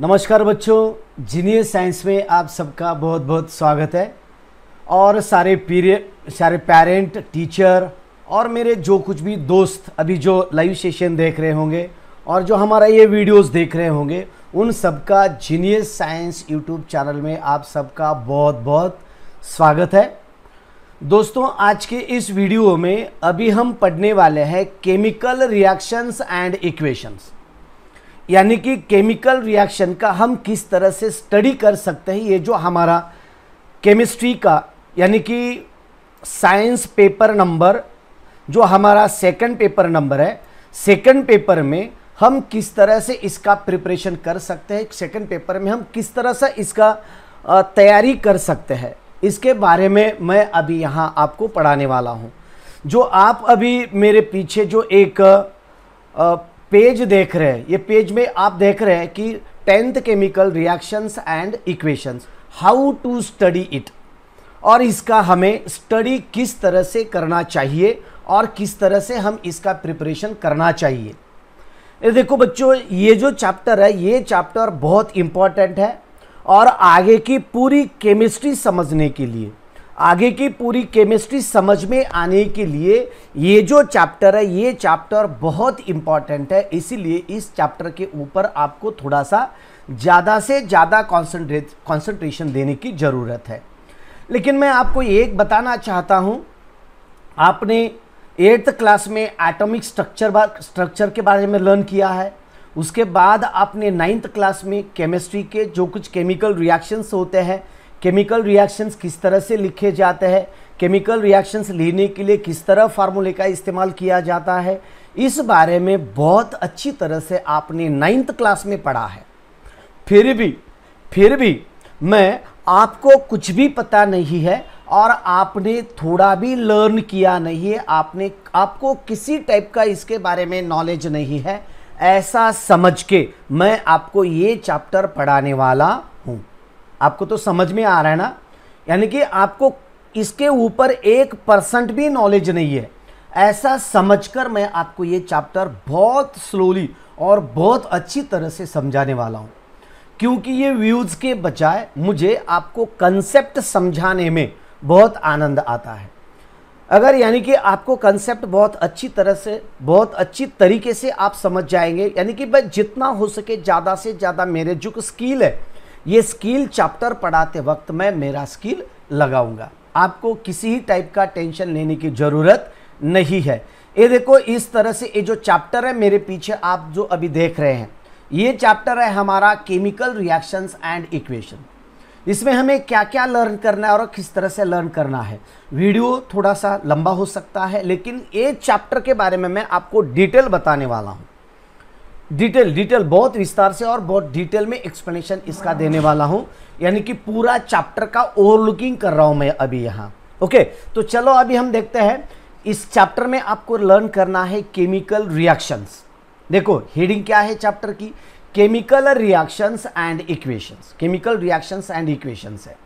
नमस्कार बच्चों genius science में आप सबका बहुत बहुत स्वागत है और सारे पीरे सारे पेरेंट टीचर और मेरे जो कुछ भी दोस्त अभी जो लाइव सेशन देख रहे होंगे और जो हमारा ये वीडियोस देख रहे होंगे उन सबका जीनियस साइंस यूट्यूब चैनल में आप सबका बहुत बहुत स्वागत है दोस्तों आज के इस वीडियो में अभी हम पढ़ने वाले हैं केमिकल रिएक्शंस एंड इक्वेशंस यानी कि केमिकल रिएक्शन का हम किस तरह से स्टडी कर सकते हैं ये जो हमारा केमिस्ट्री का यानी कि साइंस पेपर नंबर जो हमारा सेकंड पेपर नंबर है सेकंड पेपर में हम किस तरह से इसका प्रिपरेशन कर सकते हैं सेकंड पेपर में हम किस तरह से इसका तैयारी कर सकते हैं इसके बारे में मैं अभी यहाँ आपको पढ़ाने वाला हूँ जो आप अभी मेरे पीछे जो एक पेज देख रहे हैं ये पेज में आप देख रहे हैं कि tenth chemical reactions and equations how to study it और इसका हमें स्टडी किस तरह से करना चाहिए और किस तरह से हम इसका प्रिपरेशन करना चाहिए ये देखो बच्चों ये जो चैप्टर है ये चैप्टर बहुत इम्पॉर्टेंट है और आगे की पूरी केमिस्ट्री समझने के लिए आगे की पूरी केमिस्ट्री समझ में आने के लिए ये जो चैप्टर है ये चैप्टर बहुत इम्पॉर्टेंट है इसीलिए इस चैप्टर के ऊपर आपको थोड़ा सा ज़्यादा से ज़्यादा कॉन्सेंट्रेट कॉन्सेंट्रेशन देने की ज़रूरत है लेकिन मैं आपको एक बताना चाहता हूँ आपने एट्थ क्लास में एटॉमिक स्ट्रक्चर स्ट्रक्चर के बारे में लर्न किया है उसके बाद आपने नाइन्थ क्लास में केमिस्ट्री के जो कुछ केमिकल रिएक्शंस होते हैं केमिकल रिएक्शंस किस तरह से लिखे जाते हैं केमिकल रिएक्शंस लेने के लिए किस तरह फार्मूले का इस्तेमाल किया जाता है इस बारे में बहुत अच्छी तरह से आपने नाइन्थ क्लास में पढ़ा है फिर भी फिर भी मैं आपको कुछ भी पता नहीं है और आपने थोड़ा भी लर्न किया नहीं है आपने आपको किसी टाइप का इसके बारे में नॉलेज नहीं है ऐसा समझ के मैं आपको ये चैप्टर पढ़ाने वाला हूँ आपको तो समझ में आ रहा है ना यानी कि आपको इसके ऊपर एक परसेंट भी नॉलेज नहीं है ऐसा समझकर मैं आपको ये चैप्टर बहुत स्लोली और बहुत अच्छी तरह से समझाने वाला हूँ क्योंकि ये व्यूज़ के बजाय मुझे आपको कंसेप्ट समझाने में बहुत आनंद आता है अगर यानी कि आपको कंसेप्ट बहुत अच्छी तरह से बहुत अच्छी तरीके से आप समझ जाएंगे यानी कि भाई जितना हो सके ज़्यादा से ज़्यादा मेरे जो स्किल है ये स्किल चैप्टर पढ़ाते वक्त मैं मेरा स्किल लगाऊंगा आपको किसी ही टाइप का टेंशन लेने की ज़रूरत नहीं है ये देखो इस तरह से ये जो चैप्टर है मेरे पीछे आप जो अभी देख रहे हैं ये चैप्टर है हमारा केमिकल रिएक्शंस एंड इक्वेशन इसमें हमें क्या क्या लर्न करना है और किस तरह से लर्न करना है वीडियो थोड़ा सा लंबा हो सकता है लेकिन ये चैप्टर के बारे में मैं आपको डिटेल बताने वाला हूँ डिटेल डिटेल बहुत विस्तार से और बहुत डिटेल में एक्सप्लेनेशन इसका देने वाला हूँ यानी कि पूरा चैप्टर का ओवरलुकिंग कर रहा हूँ मैं अभी यहाँ ओके तो चलो अभी हम देखते हैं इस चैप्टर में आपको लर्न करना है केमिकल रिएक्शंस देखो हेडिंग क्या है चैप्टर की chemical reactions and equations chemical reactions and equations है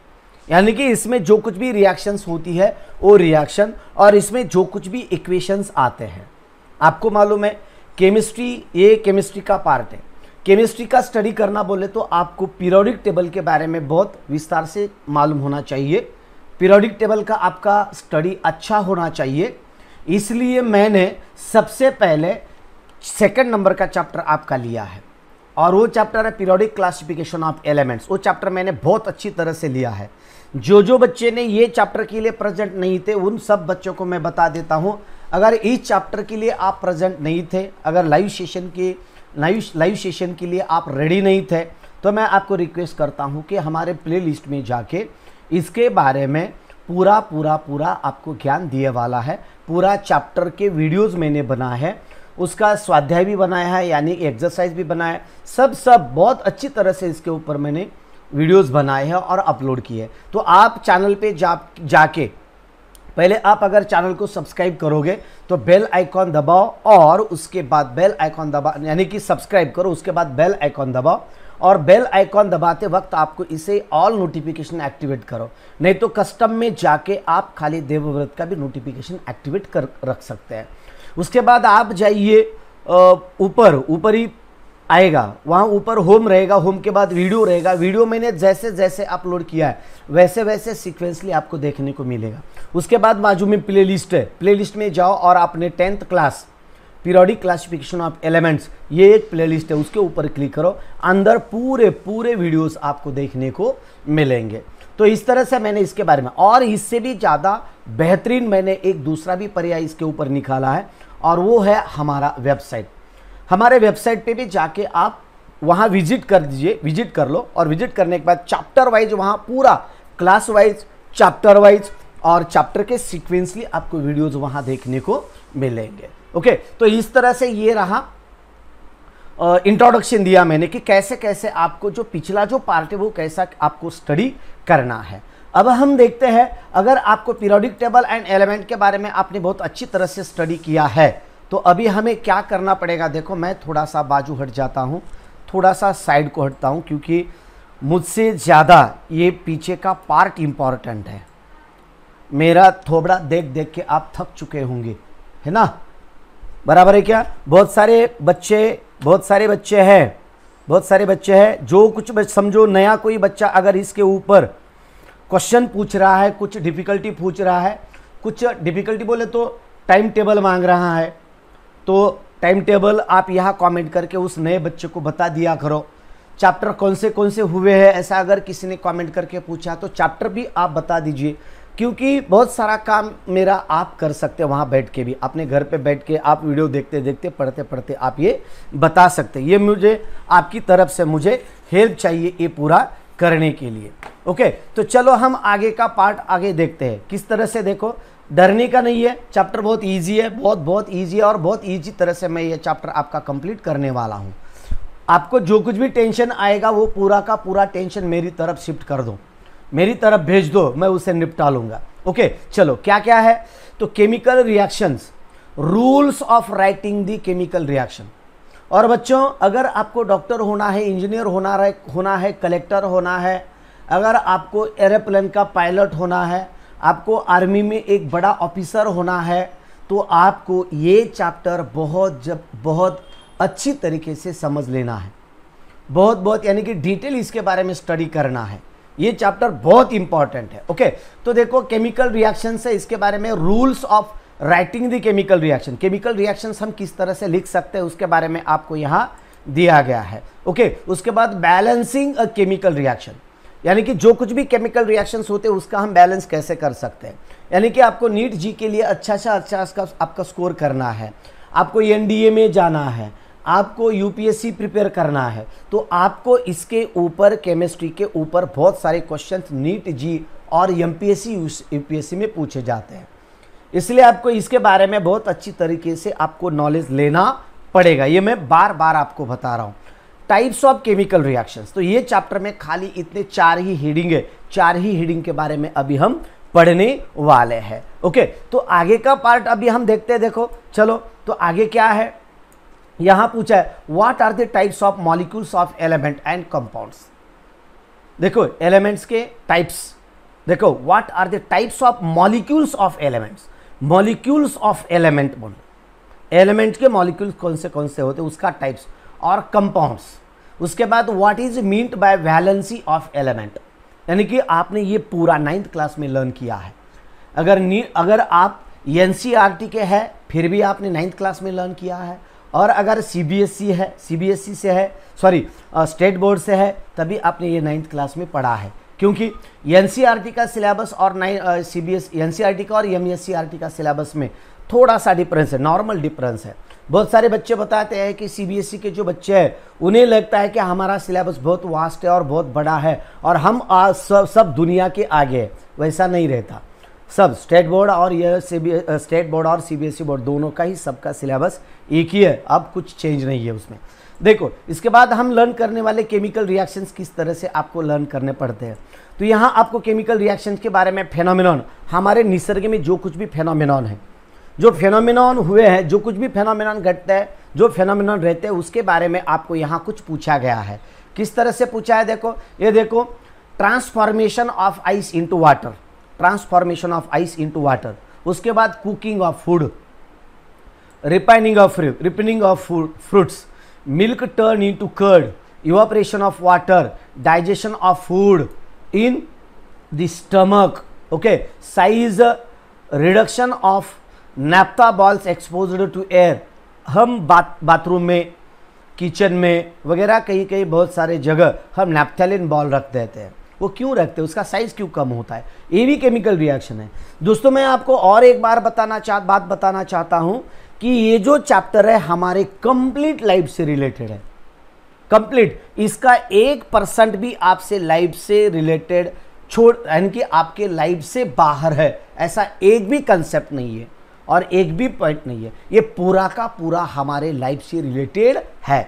यानी कि इसमें जो कुछ भी रिएक्शंस होती है वो रिएक्शन और इसमें जो कुछ भी इक्वेशंस आते हैं आपको मालूम है केमिस्ट्री ये केमिस्ट्री का पार्ट है केमिस्ट्री का स्टडी करना बोले तो आपको पीरियोडिक टेबल के बारे में बहुत विस्तार से मालूम होना चाहिए पीरियोडिक टेबल का आपका स्टडी अच्छा होना चाहिए इसलिए मैंने सबसे पहले सेकंड नंबर का चैप्टर आपका लिया है और वो चैप्टर है पीरियोडिक क्लासिफिकेशन ऑफ एलिमेंट्स वो चैप्टर मैंने बहुत अच्छी तरह से लिया है जो जो बच्चे ने ये चैप्टर के लिए प्रेजेंट नहीं थे उन सब बच्चों को मैं बता देता हूँ अगर इस चैप्टर के लिए आप प्रेजेंट नहीं थे अगर लाइव सेशन के लाइव लाइव सेशन के लिए आप रेडी नहीं थे तो मैं आपको रिक्वेस्ट करता हूँ कि हमारे प्लेलिस्ट में जाके इसके बारे में पूरा पूरा पूरा आपको ज्ञान दिए वाला है पूरा चैप्टर के वीडियोस मैंने बना है उसका स्वाध्याय भी बनाया है यानी एक्सरसाइज भी बनाया है सब सब बहुत अच्छी तरह से इसके ऊपर मैंने वीडियोस बनाए हैं और अपलोड किए तो आप चैनल पे जा जाके पहले आप अगर चैनल को सब्सक्राइब करोगे तो बेल आइकॉन दबाओ और उसके बाद बेल आइकॉन दबा यानी कि सब्सक्राइब करो उसके बाद बेल आइकॉन दबाओ और बेल आइकॉन दबाते वक्त आपको इसे ऑल नोटिफिकेशन एक्टिवेट करो नहीं तो कस्टम में जाके आप खाली देवव्रत का भी नोटिफिकेशन एक्टिवेट कर रख सकते हैं उसके बाद आप जाइए ऊपर ऊपर ही आएगा वहाँ ऊपर होम रहेगा होम के बाद वीडियो रहेगा वीडियो मैंने जैसे जैसे अपलोड किया है वैसे वैसे सिक्वेंसली आपको देखने को मिलेगा उसके बाद बाजू में प्ले लिस्ट है प्ले लिस्ट में जाओ और आपने tenth class periodic classification of elements ये एक लिस्ट है उसके ऊपर क्लिक करो अंदर पूरे पूरे वीडियोस आपको देखने को मिलेंगे तो इस तरह से मैंने इसके बारे में और इससे भी ज़्यादा बेहतरीन मैंने एक दूसरा भी पर्याय इसके ऊपर निकाला है और वो है हमारा वेबसाइट हमारे वेबसाइट पर भी जाके आप वहाँ विजिट कर दीजिए विजिट कर लो और विजिट करने के बाद चैप्टर वाइज वहाँ पूरा क्लास वाइज चैप्टर वाइज और चैप्टर के सिक्वेंसली आपको वीडियोज वहां देखने को मिलेंगे ओके तो इस तरह से ये रहा इंट्रोडक्शन दिया मैंने कि कैसे कैसे आपको जो पिछला जो पार्ट है वो कैसा आपको स्टडी करना है अब हम देखते हैं अगर आपको पीरियोडिक टेबल एंड एलिमेंट के बारे में आपने बहुत अच्छी तरह से स्टडी किया है तो अभी हमें क्या करना पड़ेगा देखो मैं थोड़ा सा बाजू हट जाता हूँ थोड़ा सा साइड को हटता हूँ क्योंकि मुझसे ज़्यादा ये पीछे का पार्ट इम्पॉर्टेंट है मेरा थोबड़ा देख देख के आप थक चुके होंगे है ना बराबर है क्या बहुत सारे बच्चे बहुत सारे बच्चे हैं बहुत सारे बच्चे हैं जो कुछ समझो नया कोई बच्चा अगर इसके ऊपर क्वेश्चन पूछ रहा है कुछ डिफ़िकल्टी पूछ रहा है कुछ डिफ़िकल्टी बोले तो टाइम टेबल मांग रहा है तो टाइम टेबल आप यहाँ कमेंट करके उस नए बच्चे को बता दिया करो चैप्टर कौन से कौन से हुए हैं ऐसा अगर किसी ने कमेंट करके पूछा तो चैप्टर भी आप बता दीजिए क्योंकि बहुत सारा काम मेरा आप कर सकते हैं वहाँ बैठ के भी अपने घर पे बैठ के आप वीडियो देखते देखते पढ़ते पढ़ते आप ये बता सकते ये मुझे आपकी तरफ से मुझे हेल्प चाहिए ये पूरा करने के लिए ओके तो चलो हम आगे का पार्ट आगे देखते हैं किस तरह से देखो डरने का नहीं है चैप्टर बहुत ईजी है बहुत बहुत ईजी है और बहुत ईजी तरह से मैं ये चैप्टर आपका कंप्लीट करने वाला हूँ आपको जो कुछ भी टेंशन आएगा वो पूरा का पूरा टेंशन मेरी तरफ शिफ्ट कर दो मेरी तरफ भेज दो मैं उसे निपटा लूँगा ओके चलो क्या क्या है तो chemical reactions rules of writing the chemical reaction और बच्चों अगर आपको डॉक्टर होना है इंजीनियर होना है होना है कलेक्टर होना है अगर आपको एरोप्लेन का पायलट होना है आपको आर्मी में एक बड़ा ऑफिसर होना है तो आपको ये चैप्टर बहुत जब बहुत अच्छी तरीके से समझ लेना है बहुत बहुत यानी कि डिटेल इसके बारे में स्टडी करना है ये चैप्टर बहुत इंपॉर्टेंट है ओके okay? तो देखो केमिकल रिएक्शन से इसके बारे में rules of writing the chemical reaction chemical reaction हम किस तरह से लिख सकते हैं उसके बारे में आपको यहाँ दिया गया है ओके okay? उसके बाद बैलेंसिंग अ केमिकल रिएक्शन यानी कि जो कुछ भी केमिकल रिएक्शंस होते हैं उसका हम बैलेंस कैसे कर सकते हैं यानी कि आपको नीट जी के लिए अच्छा सा अच्छा, अच्छा आपका स्कोर करना है आपको एन में जाना है आपको यूपीएससी प्रिपेयर करना है तो आपको इसके ऊपर केमिस्ट्री के ऊपर बहुत सारे क्वेश्चन नीट जी और एमपीएससी यूपीएससी में पूछे जाते हैं इसलिए आपको इसके बारे में बहुत अच्छी तरीके से आपको नॉलेज लेना पड़ेगा ये मैं बार बार आपको बता रहा हूँ टाइप्स ऑफ केमिकल रिएक्शंस तो ये चैप्टर में खाली इतने चार ही हीडिंग है चार ही हीडिंग के बारे में अभी हम पढ़ने वाले हैं ओके तो आगे का पार्ट अभी हम देखते हैं देखो चलो तो आगे क्या है यहां पूछा है what are the types of molecules of element and compounds देखो एलिमेंट्स के टाइप्स देखो what are the types of molecules of elements molecules of element बोल एलिमेंट के मॉलिक्यूल्स कौन से कौन से होते उसका टाइप्स और कंपाउंड्स उसके बाद what is meant by valency of element यानी कि आपने ये पूरा नाइन्थ क्लास में लर्न किया है अगर नी अगर आप एन e के हैं फिर भी आपने नाइन्थ क्लास में लर्न किया है और अगर सीबीएसई e है सीबीएसई e से है सॉरी स्टेट बोर्ड से है तभी आपने ये नाइन्थ क्लास में पढ़ा है क्योंकि एन e का सिलेबस और nine C B S N का और एम का सिलेबस में थोड़ा सा डिफरेंस है नॉर्मल डिफरेंस है बहुत सारे बच्चे बताते हैं कि सी के जो बच्चे हैं उन्हें लगता है कि हमारा सिलेबस बहुत वास्ट है और बहुत बड़ा है और हम आज सब, सब दुनिया के आगे वैसा नहीं रहता सब स्टेट बोर्ड और ये सी स्टेट बोर्ड और सीबीएसई e बोर्ड दोनों का ही सबका सिलेबस एक ही है अब कुछ चेंज नहीं है उसमें देखो इसके बाद हम लर्न करने वाले केमिकल रिएक्शंस किस तरह से आपको लर्न करने पड़ते हैं तो यहाँ आपको केमिकल रिएक्शंस के बारे में फेनोमिनॉन हमारे निसर्ग में जो कुछ भी फेनोमिनॉन है जो फेनोमिनॉन हुए हैं जो कुछ भी फेनोमिनॉन घटते हैं जो फेनोमिनॉन रहते हैं उसके बारे में आपको यहाँ कुछ पूछा गया है किस तरह से पूछा है देखो ये देखो transformation of ice into water transformation of ice into water उसके बाद cooking of food ripening of ripening of fruits milk turn into curd evaporation of water digestion of food in the stomach okay size reduction of naphtha balls exposed to air हम बात bathroom में kitchen में वगैरह कहीं कहीं बहुत सारे जगह हम नैप्थेलिन बॉल रख देते हैं वो क्यों रखते हैं उसका साइज़ क्यों कम होता है ये भी केमिकल रिएक्शन है दोस्तों मैं आपको और एक बार बताना चाह बात बताना चाहता हूं कि ये जो चैप्टर है हमारे कंप्लीट लाइफ से रिलेटेड है कंप्लीट इसका एक परसेंट भी आपसे लाइफ से रिलेटेड छोड़ यानी कि आपके लाइफ से बाहर है ऐसा एक भी कंसेप्ट नहीं है और एक भी पॉइंट नहीं है ये पूरा का पूरा हमारे लाइफ से रिलेटेड है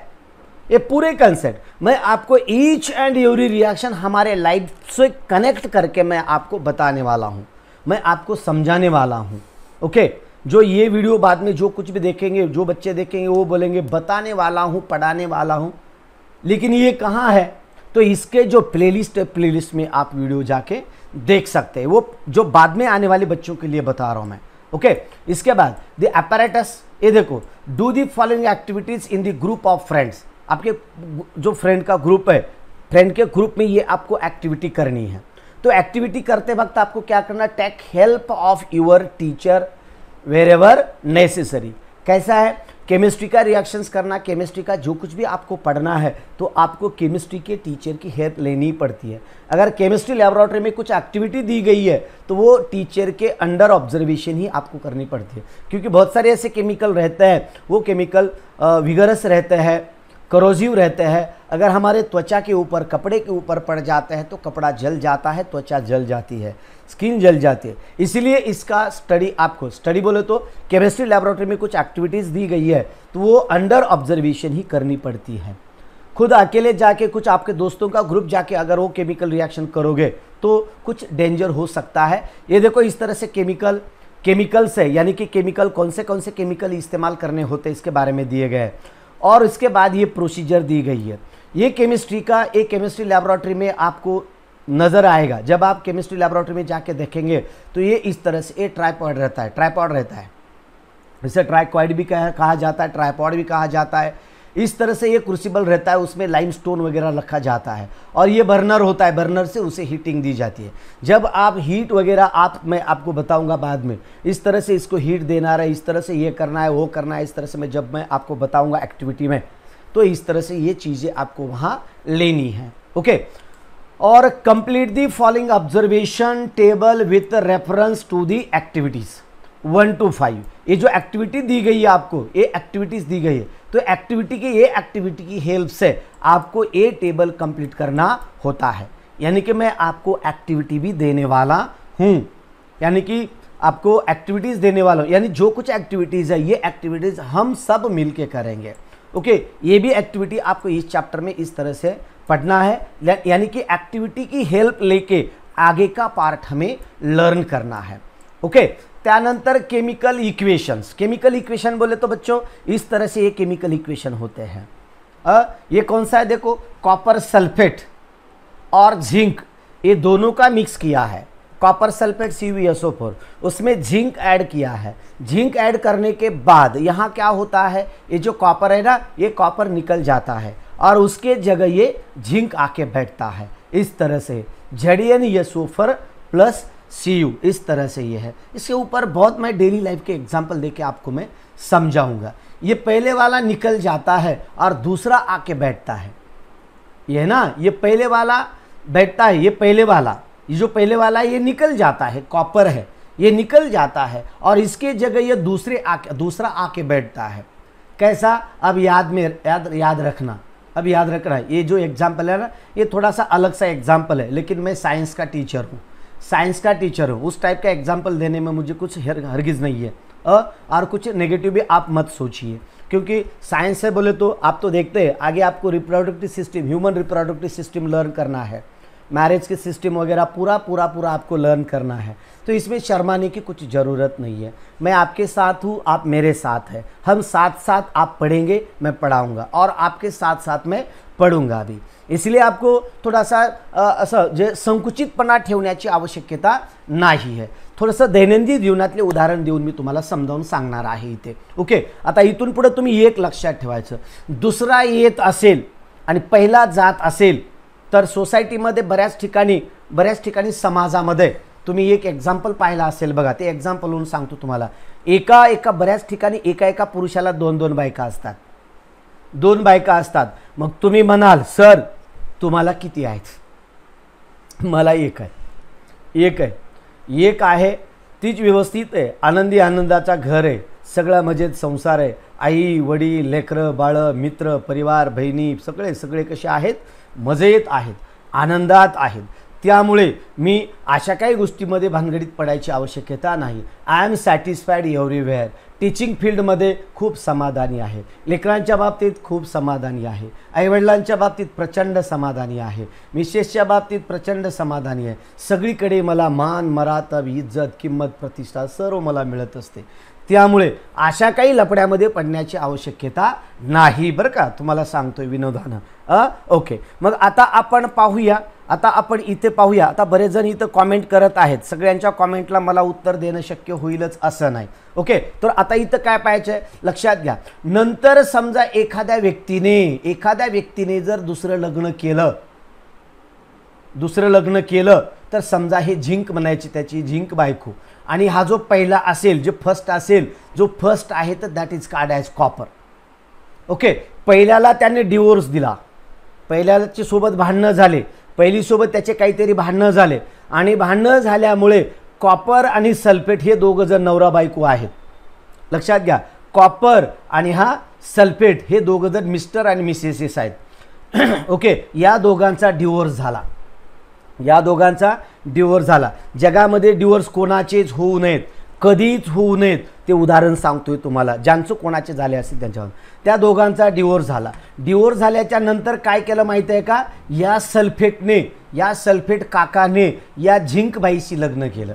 ये पूरे कंसेप्ट मैं आपको ईच एंड एवरी रिएक्शन हमारे लाइफ से कनेक्ट करके मैं आपको बताने वाला हूँ मैं आपको समझाने वाला हूँ ओके जो ये वीडियो बाद में जो कुछ भी देखेंगे जो बच्चे देखेंगे वो बोलेंगे बताने वाला हूँ पढ़ाने वाला हूँ लेकिन ये कहाँ है तो इसके जो प्लेलिस्ट है प्लेलिस्ट में आप वीडियो जाके देख सकते हैं वो जो बाद में आने वाले बच्चों के लिए बता रहा हूँ मैं ओके okay, इसके बाद द अपरेटस ये देखो do the following activities in the group of friends आपके जो फ्रेंड का ग्रुप है फ्रेंड के ग्रुप में ये आपको एक्टिविटी करनी है तो एक्टिविटी करते वक्त आपको क्या करना take help of your teacher wherever necessary कैसा है केमिस्ट्री का रिएक्शंस करना केमिस्ट्री का जो कुछ भी आपको पढ़ना है तो आपको केमिस्ट्री के टीचर की हेल्प लेनी पड़ती है अगर केमिस्ट्री लेबोरेटरी में कुछ एक्टिविटी दी गई है तो वो टीचर के अंडर ऑब्जर्वेशन ही आपको करनी पड़ती है क्योंकि बहुत सारे ऐसे केमिकल रहते हैं वो केमिकल विगरस रहते हैं करोजिव रहते हैं अगर हमारे त्वचा के ऊपर कपड़े के ऊपर पड़ जाते हैं तो कपड़ा जल जाता है त्वचा जल जाती है स्किन जल जाती है इसीलिए इसका स्टडी आपको स्टडी बोले तो केमिस्ट्री लेबोरेटरी में कुछ एक्टिविटीज़ दी गई है तो वो अंडर ऑब्जर्वेशन ही करनी पड़ती है खुद अकेले जाके कुछ आपके दोस्तों का ग्रुप जाके अगर वो केमिकल रिएक्शन करोगे तो कुछ डेंजर हो सकता है ये देखो इस तरह से केमिकल केमिकल्स है यानी कि केमिकल कौन से कौन से केमिकल इस्तेमाल करने होते हैं इसके बारे में दिए गए हैं और इसके बाद ये प्रोसीजर दी गई है ये केमिस्ट्री का एक केमिस्ट्री लेबोरेटरी में आपको नज़र आएगा जब आप केमिस्ट्री लेबोरेटरी में जाके देखेंगे तो ये इस तरह से ये ट्राईपॉड रहता है ट्राईपॉड रहता है इसे ट्राइकॉइड भी कहा जाता है ट्राईपॉड भी कहा जाता है इस तरह से ये क्रूसिबल रहता है उसमें लाइमस्टोन वगैरह रखा जाता है और ये बर्नर होता है बर्नर से उसे हीटिंग दी जाती है जब आप हीट वगैरह आप मैं आपको बताऊंगा बाद में इस तरह से इसको हीट देना है इस तरह से ये करना है वो करना है इस तरह से मैं जब मैं आपको बताऊँगा एक्टिविटी में तो इस तरह से ये चीज़ें आपको वहाँ लेनी है ओके और complete the following observation table with reference to the activities one two five ये जो एक्टिविटी दी गई है आपको ये एक्टिविटीज़ दी गई है तो एक्टिविटी के ये एक्टिविटी की हेल्प से आपको ए टेबल कंप्लीट करना होता है यानी कि मैं आपको एक्टिविटी भी देने वाला हूँ यानी कि आपको एक्टिविटीज़ देने वाला हूँ यानी जो कुछ एक्टिविटीज़ है ये एक्टिविटीज़ हम सब मिल के करेंगे ओके ये भी एक्टिविटी आपको इस चैप्टर में इस तरह से पढ़ना है यानी कि एक्टिविटी की हेल्प लेके आगे का पार्ट हमें लर्न करना है ओके त्यानंतर केमिकल इक्वेशंस केमिकल इक्वेशन बोले तो बच्चों इस तरह से ये केमिकल इक्वेशन होते हैं आ, ये कौन सा है देखो कॉपर सल्फेट और जिंक ये दोनों का मिक्स किया है copper sulphate C V S O four उसमें जिंक ऐड किया है जिंक ऐड करने के बाद यहाँ क्या होता है ये जो कॉपर है ना ये कॉपर निकल जाता है और उसके जगह ये जिंक आके बैठता है इस तरह से झडियन यसोफर प्लस सी यू इस तरह से ये है इसके ऊपर बहुत मैं डेली लाइफ के एग्जाम्पल दे के आपको मैं समझाऊंगा ये पहले वाला निकल जाता है और दूसरा आके बैठता है ये है ना ये पहले वाला बैठता है ये पहले वाला ये जो पहले वाला ये निकल जाता है कॉपर है ये निकल जाता है और इसके जगह ये दूसरे आके दूसरा आके बैठता है कैसा अब याद में याद याद रखना अब याद रखना ये जो एग्जाम्पल है ना ये थोड़ा सा अलग सा एग्जाम्पल है लेकिन मैं साइंस का टीचर हूँ साइंस का टीचर हो उस टाइप का एग्जाम्पल देने में मुझे कुछ हर, हरगिज़ नहीं है अ और कुछ नेगेटिव भी आप मत सोचिए क्योंकि साइंस से बोले तो आप तो देखते हैं आगे आपको reproductive system human reproductive system learn करना है मैरिज के सिस्टम वगैरह पूरा पूरा पूरा आपको लर्न करना है तो इसमें शर्माने की कुछ ज़रूरत नहीं है मैं आपके साथ हूँ आप मेरे साथ है हम साथ साथ आप पढ़ेंगे मैं पढ़ाऊँगा और आपके साथ साथ मैं पडूंगा अभी इसलिए आपको थोडासा असं जे संकुचितपणा ठेवण्याची आवश्यकता नाही आहे थोडंसं दैनंदिन जीवनातले उदाहरण देऊन मी तुम्हाला समजावून सांगणार आहे इथे ओके आता इथून पुढं तुम्ही एक लक्षात ठेवायचं दुसरा येत असेल आणि पहिला जात असेल तर सोसायटीमध्ये बऱ्याच ठिकाणी बऱ्याच ठिकाणी समाजामध्ये तुम्ही एक एक्झाम्पल पाहिला असेल बघा ते एक्झाम्पल होऊन सांगतो तुम्हाला एका एका बऱ्याच ठिकाणी एका एका पुरुषाला दोन दोन बायका असतात दोन बायका असतात मग तुम्ही म्हणाल सर तुम्हाला किती आहेत मला एक आहे एक आहे एक आहे तीच व्यवस्थित आहे आनंदी आनंदाचा घर आहे सगळा मजेत संसार आहे आई वडील लेकरं बाळं मित्र परिवार बहिणी सगळे सगळे कसे आहेत मजेत आहेत आनंदात आहेत त्यामुळे मी अशा काही गोष्टीमध्ये भानगडीत पडायची आवश्यकता नाही I am satisfied everywhere teaching फील्डमध्ये खूप समाधानी आहे लेकरांच्या बाबतीत खूप समाधानी आहे आईवडिलांच्या बाबतीत प्रचंड समाधानी आहे मिसेसच्या बाबतीत प्रचंड समाधानी आहे सगळीकडे मला मान मरातब इज्जत किंमत प्रतिष्ठा सर्व मला मिळत असते त्यामुळे अशा काही लपड्यामध्ये पडण्याची आवश्यकता नाही बरं का तुम्हाला सांगतोय विनोदानं ओके मग आता आपण पाहूया आता आपण इथे पाहूया आता बरेच जण इथं कॉमेंट करत आहेत सगळ्यांच्या कॉमेंटला मला उत्तर देणं शक्य होईलच असं नाही ओके तर आता इथं काय पाहायचंय लक्षात घ्या नंतर समजा एखाद्या व्यक्तीने एखाद्या व्यक्तीने जर दुसरं लग्न केलं दुसरं लग्न केलं तर समजा हे झिंक म्हणायची त्याची झिंक बायको आणि हा जो पहिला असेल जो फर्स्ट असेल जो फर्स्ट आहे तर that is called as copper okay पहिल्याला त्याने डिवोर्स दिला पहिल्याची सोबत भांडणं झाले पहिलीसोबत त्याचे काहीतरी भांडणं झाले आणि भांडणं झाल्यामुळे कॉपर आणि सल्फेट हे दोघं जण नवरा बायको आहेत लक्षात घ्या कॉपर आणि हा सल्फेट हे दोघं जण मिस्टर आणि मिसेसेस आहेत ओके या दोघांचा डिवोर्स झाला या दोघांचा डिवोर्स झाला जगामध्ये डिवोर्स कोणाचेच होऊ नयेत कधीच होऊ नयेत ते उदाहरण सांगतोय तुम्हाला ज्यांचं कोणाचे झाले असेल त्यांच्यावर त्या दोघांचा डिवोर्स झाला डिवोर्स झाल्याच्या नंतर काय केलं माहीत आहे का या सल्फेटने या सल्फेट काकाने या झिंकबाईशी लग्न केलं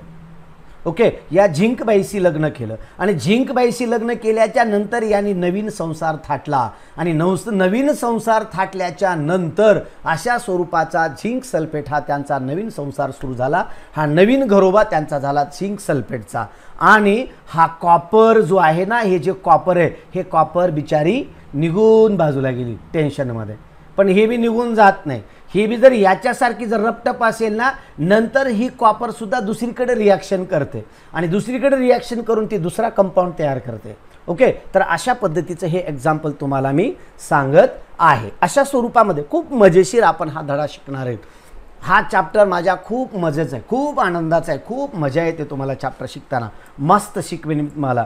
ओके या झिंकबाईशी लग्न केलं आणि झिंकबाईशी लग्न केल्याच्या नंतर यांनी नवीन संसार थाटला आणि नवस नवीन संसार थाटल्याच्या नंतर अशा स्वरूपाचा झिंक सल्फेट हा त्यांचा नवीन संसार सुरू झाला हा नवीन घरोबा त्यांचा झाला झिंक सल्फेटचा आणि हा कॉपर जो आहे ना हे जे कॉपर आहे हे कॉपर बिचारी निघून बाजूला गेली टेन्शनमध्ये पण हे बी निघून जात नाही ही बी जर याच्यासारखी जर रपटप असेल ना नंतर ही कॉपर सुद्धा दुसरीकडे रिॲक्शन करते आणि दुसरीकडे रिॲक्शन करून ती दुसरा कंपाऊंड तयार करते ओके तर अशा पद्धतीचं हे एक्झाम्पल तुम्हाला मी सांगत आहे अशा स्वरूपामध्ये खूप मजेशीर आपण हा धडा शिकणार आहेत हा चॅप्टर माझ्या खूप मजेचा आहे खूप आनंदाचा आहे खूप मजा येते तुम्हाला चॅप्टर शिकताना मस्त शिकवेन मला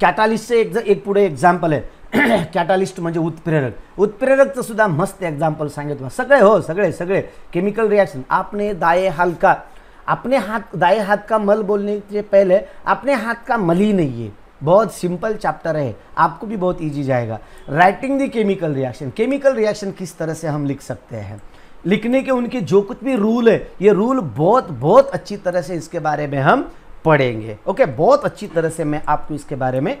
कॅटालिस्टचं एक एक पुढे एक्झाम्पल आहे कैटालिस्ट म्हणजे उत्प्रेरक उत्प्रेरक सुधा मस्त एक्जाम्पल सांगितलं सगळे हो सगळे सगले केमिकल रिएक्शन आपने दाए हलका अपने हाथ दाए हाथ का मल बोलने से पहले अपने हाथ का मल ही नहीं है बहुत सिंपल चैप्टर है आपको भी बहुत इजी जाएगा writing the chemical reaction chemical reaction किस तरह से हम लिख सकते हैं लिखने के उनके जो कुछ भी रूल है ये रूल बहुत बहुत अच्छी तरह से इसके बारे में हम पढ़ेंगे ओके बहुत अच्छी तरह से मैं आपको इसके बारे में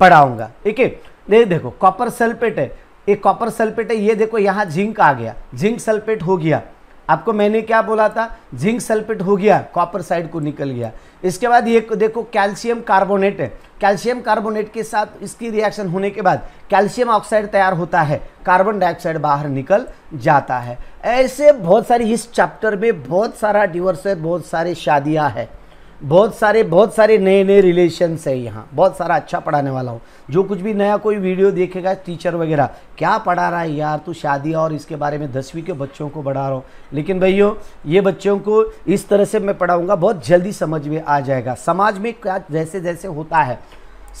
पढ़ाऊंगा ठीक है दे देखो कॉपर सल्फेट है ये कॉपर सल्फेट है ये देखो यहाँ जिंक आ गया जिंक सल्फेट हो गया आपको मैंने क्या बोला था जिंक सल्फेट हो गया कॉपर साइड को निकल गया इसके बाद ये देखो कैल्शियम कार्बोनेट है कैल्शियम कार्बोनेट के साथ इसकी रिएक्शन होने के बाद कैल्शियम ऑक्साइड तैयार होता है कार्बन डाइऑक्साइड बाहर निकल जाता है ऐसे बहुत सारी इस चैप्टर में बहुत सारा डिवर्स है बहुत सारी शादियाँ हैं बहुत सारे बहुत सारे नए नए रिलेशन्स है यहाँ बहुत सारा अच्छा पढ़ाने वाला हूँ जो कुछ भी नया कोई वीडियो देखेगा टीचर वगैरह क्या पढ़ा रहा है यार तू शादी और इसके बारे में दसवीं के बच्चों को पढ़ा रहा हूँ लेकिन भैया ये बच्चों को इस तरह से मैं पढ़ाऊँगा बहुत जल्दी समझ में आ जाएगा समाज में क्या जैसे जैसे होता है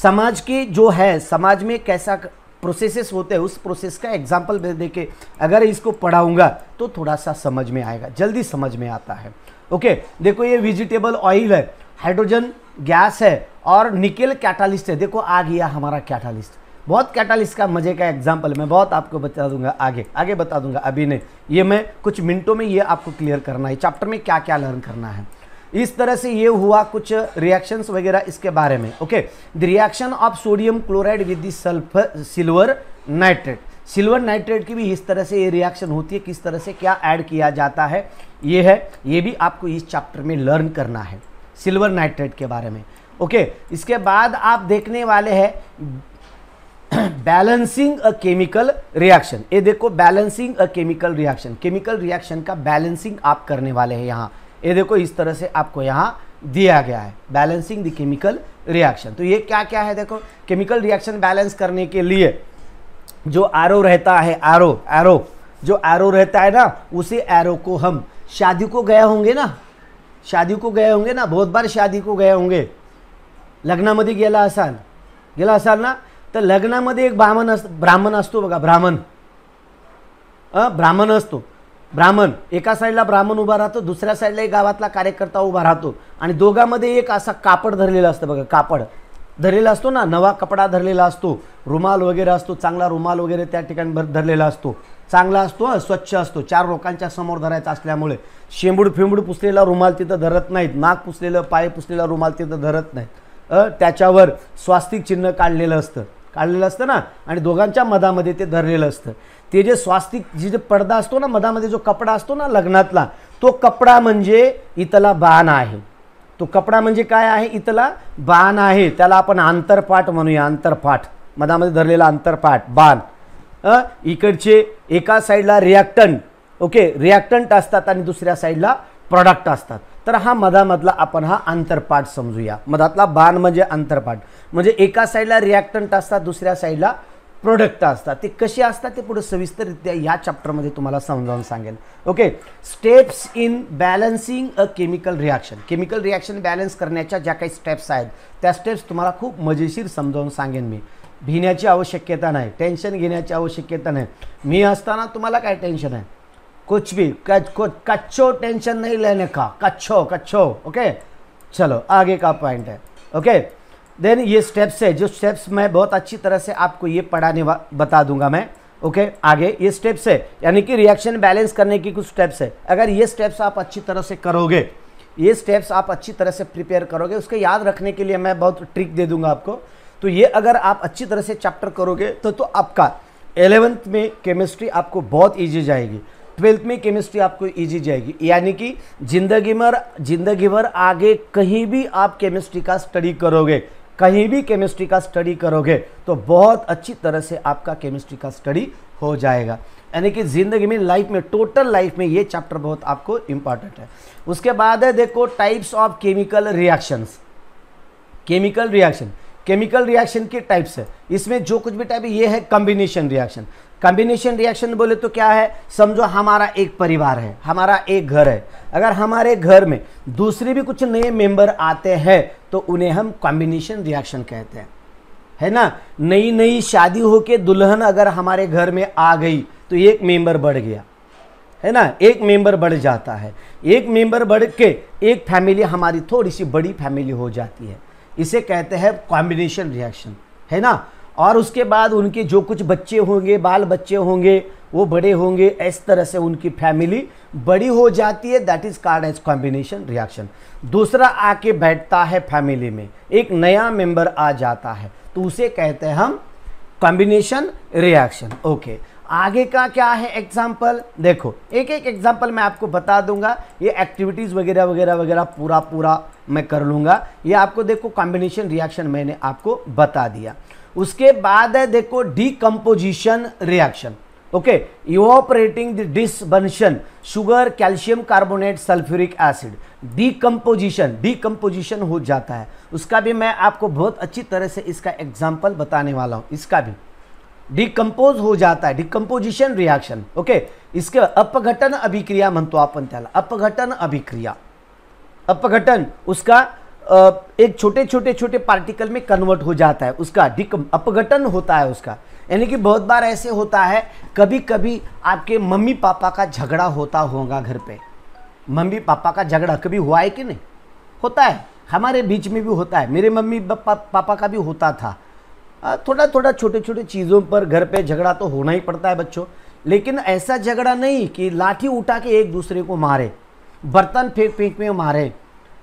समाज के जो है समाज में कैसा प्रोसेसेस होते हैं उस प्रोसेस का एग्जाम्पल दे के अगर इसको पढ़ाऊँगा तो थोड़ा सा समझ में आएगा जल्दी समझ में आता है ओके देखो ये वेजिटेबल ऑयल है हाइड्रोजन गैस है और निकेल कैटालिस्ट है देखो आ गया हमारा कैटालिस्ट बहुत कैटालिस्ट का मज़े का एग्जाम्पल मैं बहुत आपको बता दूंगा आगे आगे बता दूंगा अभी नहीं ये मैं कुछ मिनटों में ये आपको क्लियर करना है चैप्टर में क्या क्या लर्न करना है इस तरह से ये हुआ कुछ रिएक्शंस वगैरह इसके बारे में okay the reaction of sodium chloride with the sulphur silver nitrate silver nitrate की भी इस तरह से ये रिएक्शन होती है किस तरह से क्या ऐड किया जाता है ये है ये भी आपको इस चैप्टर में लर्न करना है सिल्वर नाइट्रेट के बारे में ओके इसके बाद आप देखने वाले हैं बैलेंसिंग अ केमिकल रिएक्शन ये देखो balancing a chemical reaction chemical reaction का बैलेंसिंग आप करने वाले हैं यहाँ ये देखो इस तरह से आपको यहाँ दिया गया है बैलेंसिंग द केमिकल रिएक्शन तो ये क्या क्या है देखो केमिकल रिएक्शन बैलेंस करने के लिए जो आरो रहता है आरो एरो जो एरो रहता है ना उसी एरो को हम शादी को गए होंगे ना शादी को गए होंगे ना बहुत बार शादी को गए होंगे लग्नामध्ये गेला असाल गेला असाल ना तर लग्नामध्ये एक ब्राह्मण अस ब्राह्मण असतो बघा ब्राह्मण ब्राह्मण असतो ब्राह्मण एका साईडला ब्राह्मण उभा राहतो दुसऱ्या साईडला एक गावातला कार्यकर्ता उभा राहतो आणि दोघांमध्ये एक असा कापड धरलेला असतं बघा कापड धरलेला असतो ना नवा कपडा धरलेला असतो रुमाल वगैरे असतो चांगला रुमाल वगैरे त्या ठिकाणी भर धरलेला असतो चांगला असतो स्वच्छ असतो चार लोकांच्या समोर धरायचा असल्यामुळे शेंबूड फेंबूड पुसलेला रुमाल तिथं धरत नाहीत नाक पुसलेलं पाय पुसलेला रुमाल तिथं धरत नाहीत अ त्याच्यावर स्वास्तिक चिन्ह काढलेलं असतं काढलेलं असतं ना आणि दोघांच्या मधामध्ये ते धरलेलं असतं ते जे स्वास्तिक जे जे पडदा असतो ना मधामध्ये जो कपडा असतो ना लग्नातला तो कपडा म्हणजे इथला बाण आहे तो कपडा म्हणजे काय आहे इथला बाण आहे त्याला आपण आंतरपाठ म्हणूया आंतरपाठ मधामध्ये धरलेला आंतरपाठ बाण इकडचे एका साईडला रिॲक्टंट ओके रिॲक्टंट असतात आणि दुसऱ्या साईडला प्रॉडक्ट असतात तर हा मधामधला आपण हा आंतरपाठ समजूया मधातला बाण म्हणजे आंतरपाठ म्हणजे एका साईडला रिॲक्टंट असतात दुसऱ्या साईडला प्रोडक्ट असतात ते कसे असतात ते पुढे सविस्तररित्या ह्या चॅप्टरमध्ये तुम्हाला समजावून सांगेल okay steps in balancing a chemical reaction chemical reaction balance करण्याच्या ज्या काही स्टेप्स आहेत त्या स्टेप्स तुम्हाला खूप मजेशीर समजावून सांगेन मी भिण्याची आवश्यकता नाही टेन्शन घेण्याची आवश्यकता नाही मी असताना तुम्हाला काय टेन्शन आहे कुछ भी कच्चो टेंशन नहीं लेने का कच्छो कच्छो ओके चलो आगे का पॉइंट है ओके देन ये स्टेप्स है जो स्टेप्स मैं बहुत अच्छी तरह से आपको ये पढ़ाने बता दूंगा मैं ओके okay, आगे ये स्टेप्स है यानी कि रिएक्शन बैलेंस करने की कुछ स्टेप्स है अगर ये स्टेप्स आप अच्छी तरह से करोगे ये स्टेप्स आप अच्छी तरह से प्रिपेयर करोगे उसके याद रखने के लिए मैं बहुत ट्रिक दे दूंगा आपको तो ये अगर आप अच्छी तरह से चैप्टर करोगे तो तो आपका एलेवेंथ में केमिस्ट्री आपको बहुत ईजी जाएगी ट्वेल्थ में केमिस्ट्री आपको ईजी जाएगी यानी कि जिंदगी भर जिंदगी भर आगे कहीं भी आप केमिस्ट्री का स्टडी करोगे कहीं भी केमिस्ट्री का स्टडी करोगे तो बहुत अच्छी तरह से आपका केमिस्ट्री का स्टडी हो जाएगा यानी कि ज़िंदगी में लाइफ में टोटल लाइफ में ये चैप्टर बहुत आपको इंपॉर्टेंट है उसके बाद है देखो types of chemical reactions chemical reaction chemical reaction के टाइप्स है इसमें जो कुछ भी टाइप ये है कॉम्बिनेशन रिएक्शन कॉम्बिनेशन रिएक्शन बोले तो क्या है समझो हमारा एक परिवार है हमारा एक घर है अगर हमारे घर में दूसरे भी कुछ नए मेंबर आते हैं तो उन्हें हम कॉम्बिनेशन रिएक्शन कहते हैं है ना नई नई शादी के दुल्हन अगर हमारे घर में आ गई तो एक मेंबर बढ़ गया है ना एक मेंबर बढ़ जाता है एक मेंबर बढ़ के एक फैमिली हमारी थोड़ी सी बड़ी फैमिली हो जाती है इसे कहते हैं कॉम्बिनेशन रिएक्शन है ना और उसके बाद उनके जो कुछ बच्चे होंगे बाल बच्चे होंगे वो बड़े होंगे इस तरह से उनकी फैमिली बड़ी हो जाती है that is called as combination reaction दूसरा आके बैठता है फैमिली में एक नया मेंबर आ जाता है तो उसे कहते हैं हम कॉम्बिनेशन रिएक्शन ओके आगे का क्या है एग्जाम्पल देखो एक एक एग्जाम्पल मैं आपको बता दूंगा ये एक्टिविटीज़ वगैरह वगैरह वगैरह पूरा पूरा मैं कर लूंगा ये आपको देखो कॉम्बिनेशन रिएक्शन मैंने आपको बता दिया उसके बाद है देखो डीकम्पोजिशन रिएक्शन ओके इवोपरेटिंग डिसबंशन sugar calcium carbonate sulphuric acid decomposition decomposition हो जाता है उसका भी मैं आपको बहुत अच्छी तरह से इसका एग्जाम्पल बताने वाला हूँ इसका भी डिकम्पोज हो जाता है डिकम्पोजिशन रिएक्शन ओके इसके अपघटन अभिक्रिया मन तो त्याला अपघटन अभिक्रिया अपघटन उसका एक छोटे छोटे छोटे पार्टिकल में कन्वर्ट हो जाता है उसका डिक अपघटन होता है उसका यानी कि बहुत बार ऐसे होता है कभी कभी आपके मम्मी पापा का झगड़ा होता होगा घर पे मम्मी पापा का झगड़ा कभी हुआ है कि नहीं होता है हमारे बीच में भी होता है मेरे मम्मी पापा, पापा का भी होता था थोड़ा थोड़ा छोटे छोटे चीज़ों पर घर पे झगड़ा तो होना ही पड़ता है बच्चों लेकिन ऐसा झगड़ा नहीं कि लाठी उठा के एक दूसरे को मारे बर्तन फेंक फेंक में मारे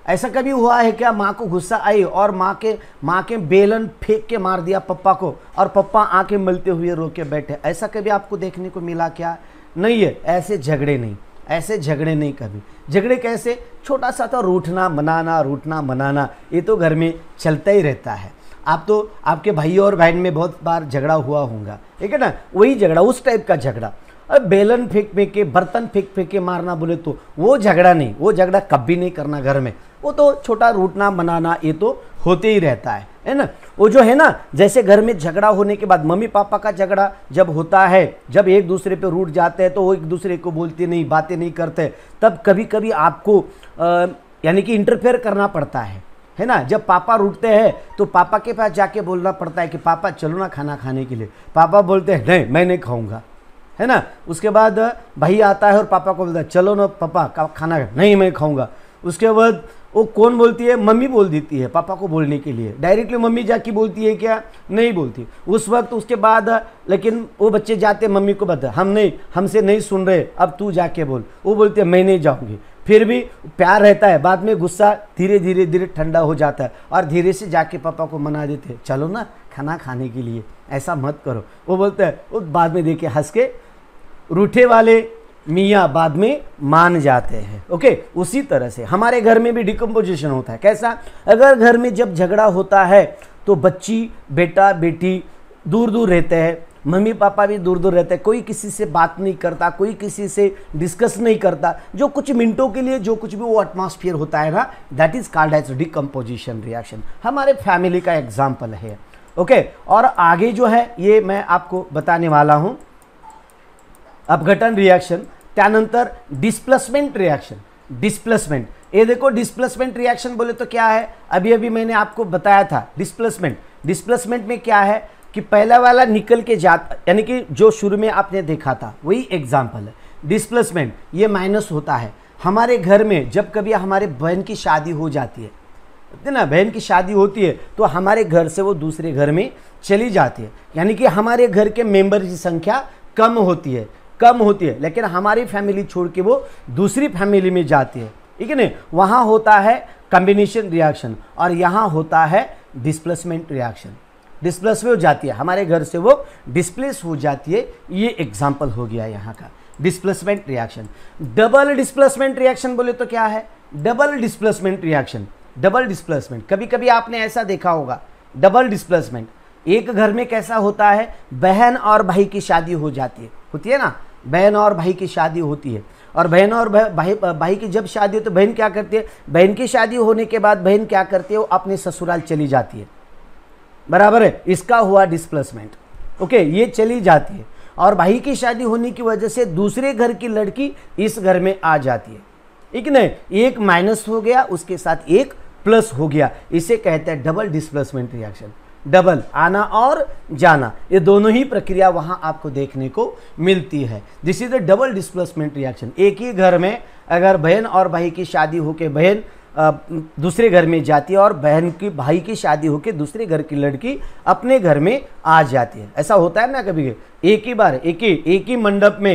ऐसा कभी हुआ है क्या माँ को गुस्सा आई और माँ के माँ के बेलन फेंक के मार दिया पप्पा को और पप्पा आके मिलते हुए रो के बैठे ऐसा कभी आपको देखने को मिला क्या नहीं है ऐसे झगड़े नहीं ऐसे झगड़े नहीं कभी झगड़े कैसे छोटा सा तो रूठना मनाना रूठना मनाना ये तो घर में चलता ही रहता है आप तो आपके भाई और बहन में बहुत बार झगड़ा हुआ होगा ठीक है ना वही झगड़ा उस टाइप का झगड़ा अब बेलन फेंक फेंक के बर्तन फेंक फेंक के मारना बोले तो वो झगड़ा नहीं वो झगड़ा कभी नहीं करना घर में वो तो छोटा रूटना बनाना ये तो होते ही रहता है है ना वो जो है ना जैसे घर में झगड़ा होने के बाद मम्मी पापा का झगड़ा जब होता है जब एक दूसरे पे रूट जाते हैं तो वो एक दूसरे को बोलते नहीं बातें नहीं करते तब कभी कभी आपको यानी कि इंटरफेयर करना पड़ता है है ना जब पापा रूटते हैं तो पापा के पास जाके बोलना पड़ता है कि पापा चलो ना खाना खाने के लिए पापा बोलते हैं नहीं मैं नहीं खाऊंगा है ना उसके बाद भाई आता है और पापा को बोलता है चलो ना पापा खाना नहीं मैं खाऊंगा उसके बाद वो कौन बोलती है मम्मी बोल देती है पापा को बोलने के लिए डायरेक्टली मम्मी जाके बोलती है क्या नहीं बोलती उस वक्त उसके बाद लेकिन वो बच्चे जाते मम्मी को बता हम नहीं हमसे नहीं सुन रहे अब तू जाके बोल वो बोलते है मैं नहीं जाऊँगी फिर भी प्यार रहता है बाद में गुस्सा धीरे धीरे धीरे ठंडा हो जाता है और धीरे से जाके पापा को मना देते चलो ना खाना खाने के लिए ऐसा मत करो वो बोलते हैं वो बाद में देखे हंस के रूठे वाले मियाँ बाद में मान जाते हैं ओके उसी तरह से हमारे घर में भी डिकम्पोजिशन होता है कैसा अगर घर में जब झगड़ा होता है तो बच्ची बेटा बेटी दूर दूर रहते हैं मम्मी पापा भी दूर दूर रहते हैं कोई किसी से बात नहीं करता कोई किसी से डिस्कस नहीं करता जो कुछ मिनटों के लिए जो कुछ भी वो एटमोसफियर होता है ना that is called as decomposition reaction हमारे फैमिली का एग्जाम्पल है ओके okay? और आगे जो है ये मैं आपको बताने वाला हूँ अपघटन रिएक्शन त्यानंतर डिस्प्लेसमेंट रिएक्शन डिस्प्लेसमेंट ये देखो डिस्प्लेसमेंट रिएक्शन बोले तो क्या है अभी अभी मैंने आपको बताया था डिस्प्लेसमेंट डिस्प्लेसमेंट में क्या है कि पहला वाला निकल के जा यानी कि जो शुरू में आपने देखा था वही एग्जाम्पल है डिस्प्लेसमेंट ये माइनस होता है हमारे घर में जब कभी हमारे बहन की शादी हो जाती है ना बहन की शादी होती है तो हमारे घर से वो दूसरे घर में चली जाती है यानी कि हमारे घर के मेंबर की संख्या कम होती है कम होती है लेकिन हमारी फैमिली छोड़ के वो दूसरी फैमिली में जाती है ठीक है ना वहाँ होता है कम्बिनेशन रिएक्शन और यहाँ होता है डिस्प्लेसमेंट रिएक्शन डिस्प्लेस हो जाती है हमारे घर से वो डिस्प्लेस हो जाती है ये एग्जाम्पल हो गया यहाँ का displacement reaction double displacement reaction बोले तो क्या है double displacement reaction double displacement कभी कभी आपने ऐसा देखा होगा डबल डिस्प्लेसमेंट एक घर में कैसा होता है बहन और भाई की शादी हो जाती है होती है ना बहन और भाई की शादी होती है और बहन और भाई भाई की जब शादी हो तो बहन क्या करती है बहन की शादी होने के बाद बहन क्या करती है वो अपने ससुराल चली जाती है बराबर है इसका हुआ डिस्प्लेसमेंट ओके ये चली जाती है और भाई की शादी होने की वजह से दूसरे घर की लड़की इस घर में आ जाती है ठीक नहीं एक माइनस हो गया उसके साथ एक प्लस हो गया इसे कहते हैं डबल डिस्प्लेसमेंट रिएक्शन डबल आना और जाना ये दोनों ही प्रक्रिया वहाँ आपको देखने को मिलती है this is a double displacement reaction एक ही घर में अगर बहन और भाई की शादी होके बहन दूसरे घर में जाती है और बहन की भाई की शादी होकर दूसरे घर की लड़की अपने घर में आ जाती है ऐसा होता है ना कभी एक ही बार एक ही एक ही मंडप में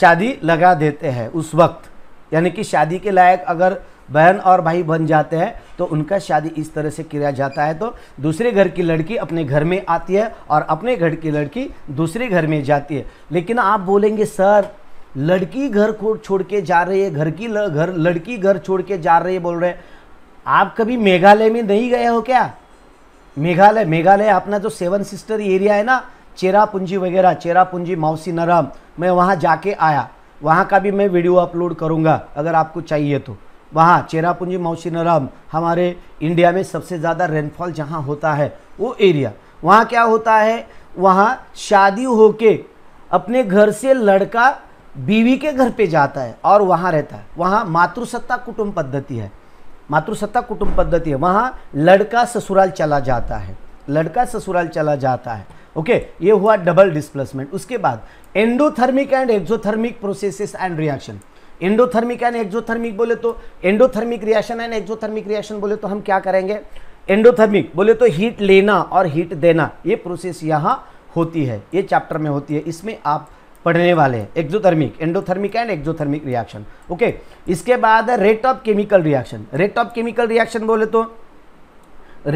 शादी लगा देते हैं उस वक्त यानी कि शादी के लायक अगर बहन और भाई बन जाते हैं तो उनका शादी इस तरह से किया जाता है तो दूसरे घर की लड़की अपने घर में आती है और अपने घर की लड़की दूसरे घर में जाती है लेकिन आप बोलेंगे सर लड़की घर को छोड़ के जा रही है घर की ल, घर लड़की घर छोड़ के जा रही है बोल रहे हैं आप कभी मेघालय में नहीं गए हो क्या मेघालय मेघालय अपना जो सेवन सिस्टर एरिया है ना चेरापूंजी वगैरह चेरापूंजी मौसी नरम मैं वहाँ जाके आया वहाँ का भी मैं वीडियो अपलोड करूँगा अगर आपको चाहिए तो वहाँ चेरापूंजी मौसीनराम हमारे इंडिया में सबसे ज़्यादा रेनफॉल जहाँ होता है वो एरिया वहाँ क्या होता है वहाँ शादी होके अपने घर से लड़का बीवी के घर पे जाता है और वहाँ रहता है वहाँ मातृसत्ता कुटुंब पद्धति है मातृसत्ता कुटुंब पद्धति है वहाँ लड़का ससुराल चला जाता है लड़का ससुराल चला जाता है ओके ये हुआ डबल डिस्प्लेसमेंट उसके बाद endothermic and exothermic processes and reaction endothermic and exothermic बोले तो endothermic reaction and exothermic reaction बोले तो हम क्या करेंगे एंडोथर्मिक बोले तो हीट लेना और हीट देना ये प्रोसेस यहाँ होती है ये चैप्टर में होती है इसमें आप पढ़ने वाले हैं exothermic endothermic and exothermic reaction okay इसके बाद rate of chemical reaction rate of chemical reaction बोले तो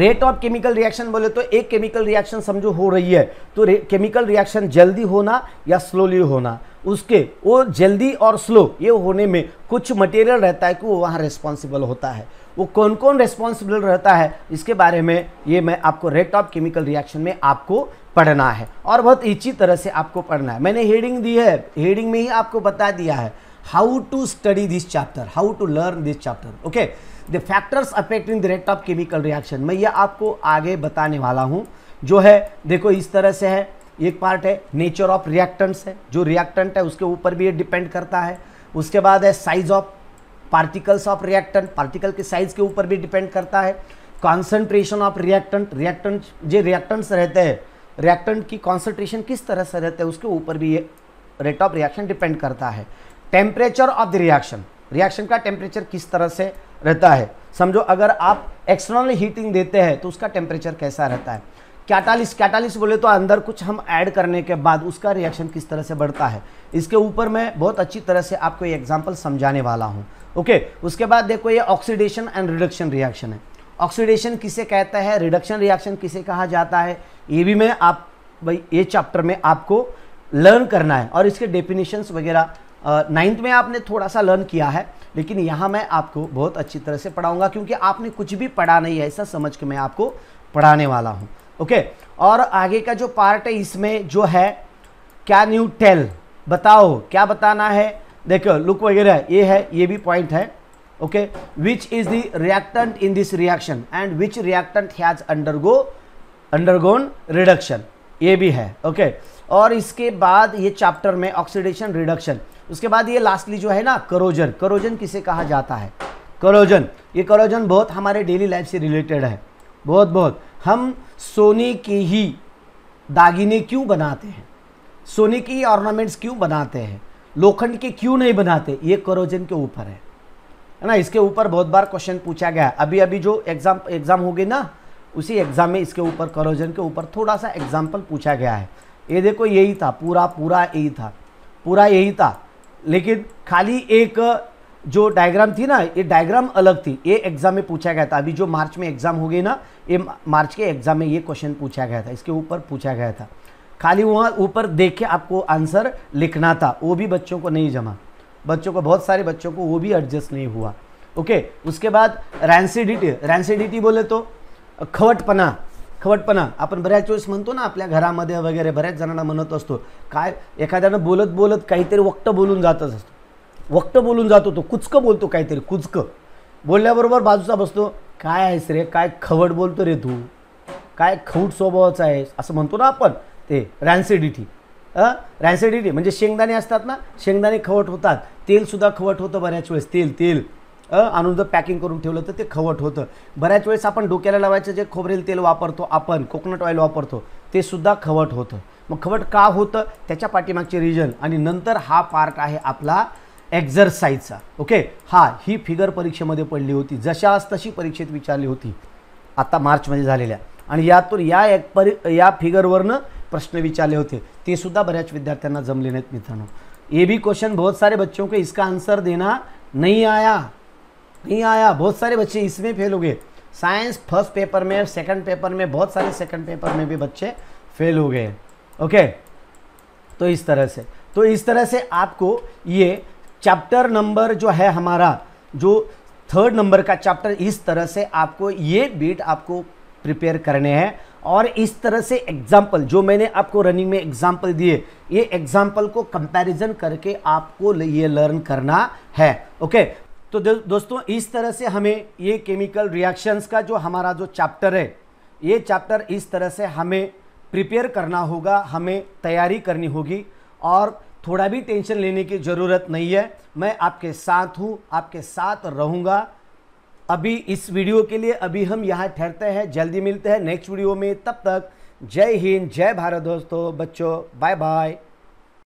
रेट ऑफ केमिकल रिएक्शन बोले तो एक केमिकल रिएक्शन समझो हो रही है तो केमिकल रिएक्शन जल्दी होना या स्लोली होना उसके वो जल्दी और स्लो ये होने में कुछ मटेरियल रहता है कि वो वहाँ रिस्पॉन्सिबल होता है वो कौन कौन रिस्पॉन्सिबल रहता है इसके बारे में ये मैं आपको रेट ऑफ केमिकल रिएक्शन में आपको पढ़ना है और बहुत अच्छी तरह से आपको पढ़ना है मैंने हेडिंग दी है हेडिंग में ही आपको बता दिया है how to study this chapter how to learn this chapter okay the factors affecting the rate of chemical reaction मैं ये आपको आगे बताने वाला हूँ जो है देखो इस तरह से है एक पार्ट है नेचर ऑफ रिएक्टेंट्स है जो रिएक्टेंट है उसके ऊपर भी ये डिपेंड करता है उसके बाद है size of particles of reactant particle के साइज के ऊपर भी डिपेंड करता है कॉन्सेंट्रेशन ऑफ रिएक्टेंट रिएक्टेंट जो रिएक्टेंट्स रहते हैं रिएक्टेंट की कॉन्सेंट्रेशन किस तरह से रहते हैं उसके ऊपर भी ये रेट ऑफ रिएक्शन डिपेंड करता है temperature of the reaction reaction का टेम्परेचर किस तरह से रहता है समझो अगर आप एक्सटर्नल हीटिंग देते हैं तो उसका टेम्परेचर कैसा रहता है कैटालिस्ट कैटालिस्ट बोले तो अंदर कुछ हम ऐड करने के बाद उसका रिएक्शन किस तरह से बढ़ता है इसके ऊपर मैं बहुत अच्छी तरह से आपको ये एग्जाम्पल समझाने वाला हूँ ओके उसके बाद देखो ये ऑक्सीडेशन एंड रिडक्शन रिएक्शन है ऑक्सीडेशन किसे कहता है रिडक्शन रिएक्शन किसे कहा जाता है ये भी मैं आप भाई ये चैप्टर में आपको लर्न करना है और इसके डेफिनेशंस वगैरह नाइन्थ में आपने थोड़ा सा लर्न किया है लेकिन यहाँ मैं आपको बहुत अच्छी तरह से पढ़ाऊँगा क्योंकि आपने कुछ भी पढ़ा नहीं है ऐसा समझ के मैं आपको पढ़ाने वाला हूँ ओके और आगे का जो पार्ट है इसमें जो है कैन यू टेल बताओ क्या बताना है देखो लुक वगैरह ये है ये भी पॉइंट है okay which is the reactant in this reaction and which reactant has undergo undergone reduction ये भी है ओके okay? और इसके बाद ये चैप्टर में ऑक्सीडेशन रिडक्शन उसके बाद ये लास्टली जो है ना करोजन करोजन किसे कहा जाता है करोजन ये करोजन बहुत हमारे डेली लाइफ से रिलेटेड है बहुत बहुत हम सोने के ही दागिने क्यों बनाते हैं सोने के ही ऑर्नामेंट्स क्यों बनाते हैं लोखंड के क्यों नहीं बनाते ये करोजन के ऊपर है है ना इसके ऊपर बहुत बार क्वेश्चन पूछा गया अभी अभी जो एग्जाम एग्जाम गई ना उसी एग्जाम में इसके ऊपर करोजन के ऊपर थोड़ा सा एग्जाम्पल पूछा गया है ये देखो यही था पूरा पूरा यही था पूरा यही था लेकिन खाली एक जो डायग्राम थी ना ये डायग्राम अलग थी ये एग्जाम में पूछा गया था अभी जो मार्च में एग्जाम हो गई ना ये मार्च के एग्जाम में ये क्वेश्चन पूछा गया था इसके ऊपर पूछा गया था खाली वहाँ ऊपर देख के आपको आंसर लिखना था वो भी बच्चों को नहीं जमा बच्चों को बहुत सारे बच्चों को वो भी एडजस्ट नहीं हुआ ओके उसके बाद रैंसिडिटी रैंसिडिटी बोले तो खवटपना अपन आपण बऱ्याच वेळेस म्हणतो ना आपल्या घरामध्ये वगैरे बऱ्याच जणांना म्हणत असतो काय एखाद्यानं बोलत बोलत काहीतरी वक्त बोलून जातच असतो वक्त बोलून जातो तो कुचकं बोलतो काहीतरी कुचकं बोलल्याबरोबर बाजूचा बसतो काय आहेस रे काय खवट बोलतो रे तू काय खवट स्वभावाचा आहेस असं म्हणतो ना आपण ते रॅन्सिडिटी रॅन्सिडिटी म्हणजे शेंगदाणे असतात ना शेंगदाणे खवट होतात तेलसुद्धा खवट होतं बऱ्याच वेळेस तेल तेल आणून जर पॅकिंग करून ठेवलं तर ते खवट होतं बऱ्याच वेळेस आपण डोक्याला लावायचं जे खोबरेल तेल वापरतो आपण कोकोनट ऑइल वापरतो ते सुद्धा खवट होतं मग खवट का होतं त्याच्या पाठीमागचे रिजन आणि नंतर हा पार्ट आहे आपला एक्सरसाइज का ओके हा ही फिगर परीक्षे परीक्षेमध्ये पड़ी होती जशास तशी परीक्षेत विचार होती आता मार्च झालेल्या आणि यातून या एक परि या फिगरवरनं प्रश्न विचार होते ते सुद्धा बऱ्याच विद्यार्थ्यांना जमले नाहीत ये भी क्वेश्चन बहुत सारे बच्चों को इसका आंसर देना नहीं आया नहीं आया बहुत सारे बच्चे इसमें फेल हो गए साइंस फर्स्ट पेपर में सेकंड पेपर में बहुत सारे सेकंड पेपर में भी बच्चे फेल हो गए ओके तो इस तरह से तो इस तरह से आपको ये चैप्टर नंबर जो है हमारा जो थर्ड नंबर का चैप्टर इस तरह से आपको ये बीट आपको प्रिपेयर करने हैं और इस तरह से एग्जाम्पल जो मैंने आपको रनिंग में एग्जाम्पल दिए ये एग्जाम्पल को कंपैरिजन करके आपको ये लर्न करना है ओके तो दो, दोस्तों इस तरह से हमें ये केमिकल रिएक्शंस का जो हमारा जो चैप्टर है ये चैप्टर इस तरह से हमें प्रिपेयर करना होगा हमें तैयारी करनी होगी और थोड़ा भी टेंशन लेने की ज़रूरत नहीं है मैं आपके साथ हूँ आपके साथ रहूँगा अभी इस वीडियो के लिए अभी हम यहाँ ठहरते हैं जल्दी मिलते हैं नेक्स्ट वीडियो में तब तक जय हिंद जय भारत दोस्तों बच्चों बाय बाय